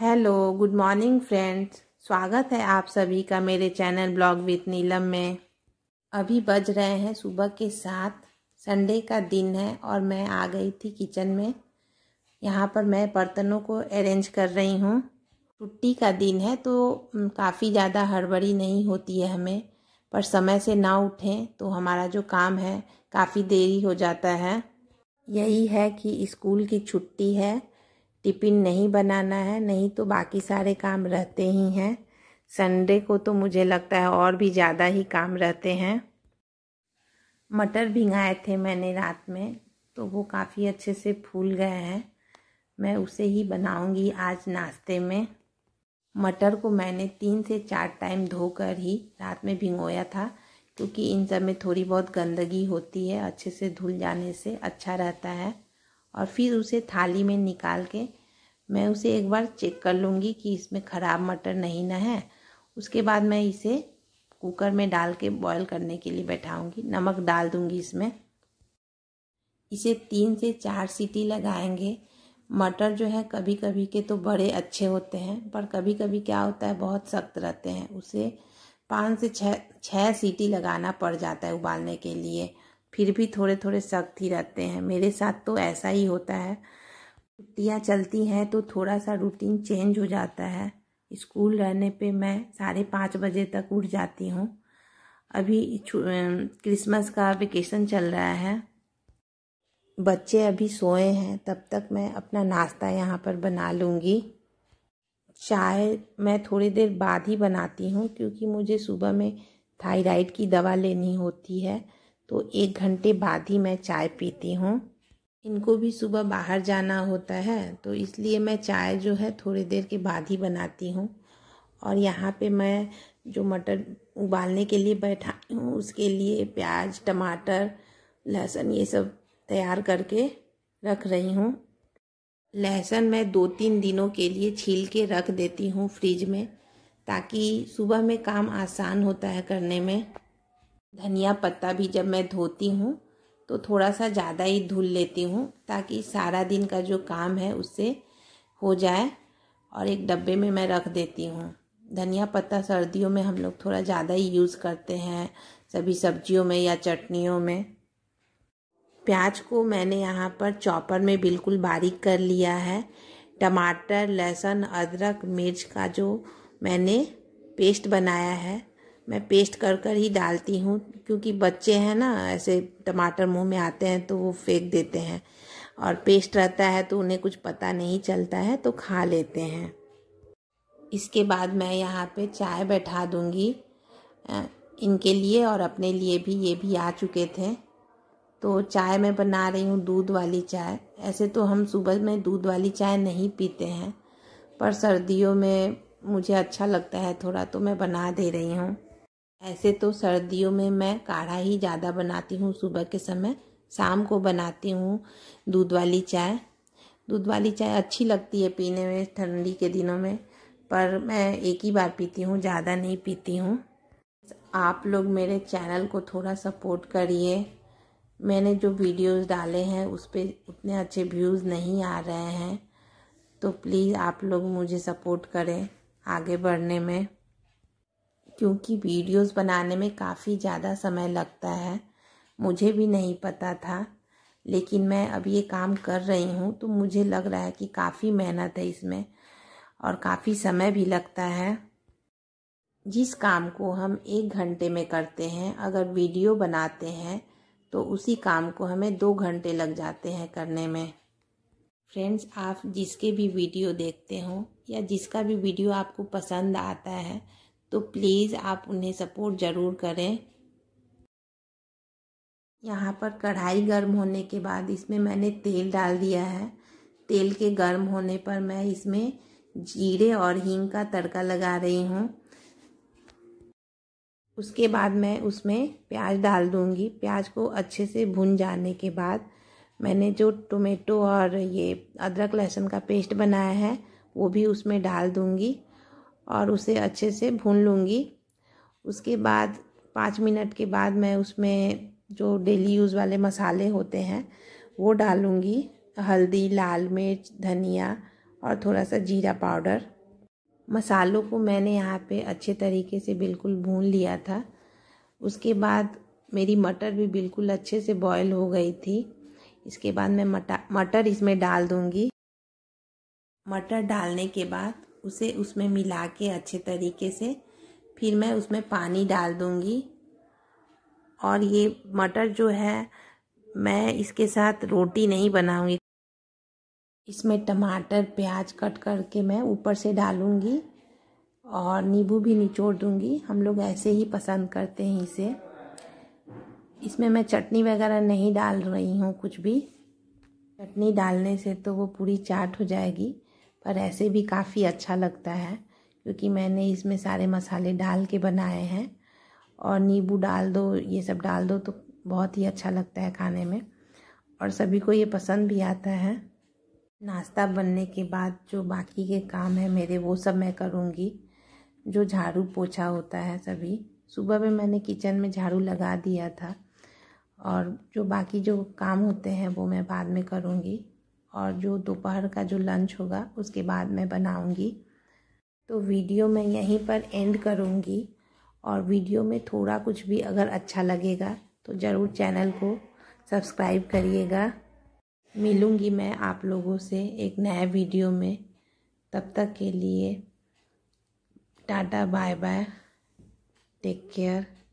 hello good morning friends स्वागत है आप सभी का मेरे चैनल ब्लॉग विथ नीलम में अभी बज रहे हैं सुबह के साथ संडे का दिन है और मैं आ गई थी किचन में यहाँ पर मैं बर्तनों को अरेंज कर रही हूँ छुट्टी का दिन है तो काफ़ी ज़्यादा हड़बड़ी नहीं होती है हमें पर समय से ना उठें तो हमारा जो काम है काफ़ी देरी हो जाता है यही है कि स्कूल की छुट्टी है टिफ़िन नहीं बनाना है नहीं तो बाकी सारे काम रहते ही हैं संडे को तो मुझे लगता है और भी ज़्यादा ही काम रहते हैं मटर भिंगाए थे मैंने रात में तो वो काफ़ी अच्छे से फूल गए हैं मैं उसे ही बनाऊंगी आज नाश्ते में मटर को मैंने तीन से चार टाइम धोकर ही रात में भिंगोया था क्योंकि इन सब में थोड़ी बहुत गंदगी होती है अच्छे से धुल जाने से अच्छा रहता है और फिर उसे थाली में निकाल के मैं उसे एक बार चेक कर लूँगी कि इसमें ख़राब मटर नहीं ना है उसके बाद मैं इसे कुकर में डाल के बॉयल करने के लिए बैठाऊँगी नमक डाल दूँगी इसमें इसे तीन से चार सीटी लगाएंगे मटर जो है कभी कभी के तो बड़े अच्छे होते हैं पर कभी कभी क्या होता है बहुत सख्त रहते हैं उसे पाँच से छः छः सीटी लगाना पड़ जाता है उबालने के लिए फिर भी थोड़े थोड़े सख्त ही रहते हैं मेरे साथ तो ऐसा ही होता है छुट्टियाँ चलती हैं तो थोड़ा सा रूटीन चेंज हो जाता है स्कूल रहने पे मैं साढ़े पाँच बजे तक उठ जाती हूँ अभी क्रिसमस का वेकेशन चल रहा है बच्चे अभी सोए हैं तब तक मैं अपना नाश्ता यहाँ पर बना लूँगी चाय मैं थोड़ी देर बाद ही बनाती हूँ क्योंकि मुझे सुबह में थायराइड की दवा लेनी होती है तो एक घंटे बाद ही मैं चाय पीती हूँ इनको भी सुबह बाहर जाना होता है तो इसलिए मैं चाय जो है थोड़ी देर के बाद ही बनाती हूँ और यहाँ पे मैं जो मटर उबालने के लिए बैठा हूँ उसके लिए प्याज टमाटर लहसुन ये सब तैयार करके रख रही हूँ लहसुन मैं दो तीन दिनों के लिए छील के रख देती हूँ फ्रिज में ताकि सुबह में काम आसान होता है करने में धनिया पत्ता भी जब मैं धोती हूँ तो थोड़ा सा ज़्यादा ही धुल लेती हूँ ताकि सारा दिन का जो काम है उससे हो जाए और एक डब्बे में मैं रख देती हूँ धनिया पत्ता सर्दियों में हम लोग थोड़ा ज़्यादा ही यूज़ करते हैं सभी सब्जियों में या चटनियों में प्याज को मैंने यहाँ पर चॉपर में बिल्कुल बारीक कर लिया है टमाटर लहसुन अदरक मिर्च का जो मैंने पेस्ट बनाया है मैं पेस्ट कर कर ही डालती हूँ क्योंकि बच्चे हैं ना ऐसे टमाटर मुंह में आते हैं तो वो फेंक देते हैं और पेस्ट रहता है तो उन्हें कुछ पता नहीं चलता है तो खा लेते हैं इसके बाद मैं यहाँ पे चाय बैठा दूँगी इनके लिए और अपने लिए भी ये भी आ चुके थे तो चाय मैं बना रही हूँ दूध वाली चाय ऐसे तो हम सुबह में दूध वाली चाय नहीं पीते हैं पर सर्दियों में मुझे अच्छा लगता है थोड़ा तो मैं बना दे रही हूँ ऐसे तो सर्दियों में मैं काढ़ा ही ज़्यादा बनाती हूँ सुबह के समय शाम को बनाती हूँ दूध वाली चाय दूध वाली चाय अच्छी लगती है पीने में ठंडी के दिनों में पर मैं एक ही बार पीती हूँ ज़्यादा नहीं पीती हूँ आप लोग मेरे चैनल को थोड़ा सपोर्ट करिए मैंने जो वीडियोस डाले हैं उस पर उतने अच्छे व्यूज़ नहीं आ रहे हैं तो प्लीज़ आप लोग मुझे सपोर्ट करें आगे बढ़ने में क्योंकि वीडियोस बनाने में काफ़ी ज़्यादा समय लगता है मुझे भी नहीं पता था लेकिन मैं अब ये काम कर रही हूँ तो मुझे लग रहा है कि काफ़ी मेहनत है इसमें और काफ़ी समय भी लगता है जिस काम को हम एक घंटे में करते हैं अगर वीडियो बनाते हैं तो उसी काम को हमें दो घंटे लग जाते हैं करने में फ्रेंड्स आप जिसके भी वीडियो देखते हो या जिसका भी वीडियो आपको पसंद आता है तो प्लीज़ आप उन्हें सपोर्ट ज़रूर करें यहाँ पर कढ़ाई गर्म होने के बाद इसमें मैंने तेल डाल दिया है तेल के गर्म होने पर मैं इसमें जीरे और हींग का तड़का लगा रही हूँ उसके बाद मैं उसमें प्याज डाल दूँगी प्याज को अच्छे से भुन जाने के बाद मैंने जो टोमेटो और ये अदरक लहसुन का पेस्ट बनाया है वो भी उसमें डाल दूँगी और उसे अच्छे से भून लूँगी उसके बाद पाँच मिनट के बाद मैं उसमें जो डेली यूज़ वाले मसाले होते हैं वो डालूँगी हल्दी लाल मिर्च धनिया और थोड़ा सा जीरा पाउडर मसालों को मैंने यहाँ पे अच्छे तरीके से बिल्कुल भून लिया था उसके बाद मेरी मटर भी बिल्कुल अच्छे से बॉयल हो गई थी इसके बाद मैं मटर मटर इसमें डाल दूँगी मटर डालने के बाद उसे उसमें मिला के अच्छे तरीके से फिर मैं उसमें पानी डाल दूँगी और ये मटर जो है मैं इसके साथ रोटी नहीं बनाऊँगी इसमें टमाटर प्याज कट करके मैं ऊपर से डालूँगी और नींबू भी निचोड़ दूँगी हम लोग ऐसे ही पसंद करते हैं इसे इसमें मैं चटनी वगैरह नहीं डाल रही हूँ कुछ भी चटनी डालने से तो वो पूरी चाट हो जाएगी पर ऐसे भी काफ़ी अच्छा लगता है क्योंकि मैंने इसमें सारे मसाले डाल के बनाए हैं और नींबू डाल दो ये सब डाल दो तो बहुत ही अच्छा लगता है खाने में और सभी को ये पसंद भी आता है नाश्ता बनने के बाद जो बाकी के काम है मेरे वो सब मैं करूँगी जो झाड़ू पोछा होता है सभी सुबह में मैंने किचन में झाड़ू लगा दिया था और जो बाकी जो काम होते हैं वो मैं बाद में करूँगी और जो दोपहर का जो लंच होगा उसके बाद मैं बनाऊंगी तो वीडियो मैं यहीं पर एंड करूंगी और वीडियो में थोड़ा कुछ भी अगर अच्छा लगेगा तो ज़रूर चैनल को सब्सक्राइब करिएगा मिलूंगी मैं आप लोगों से एक नए वीडियो में तब तक के लिए tata bye bye take care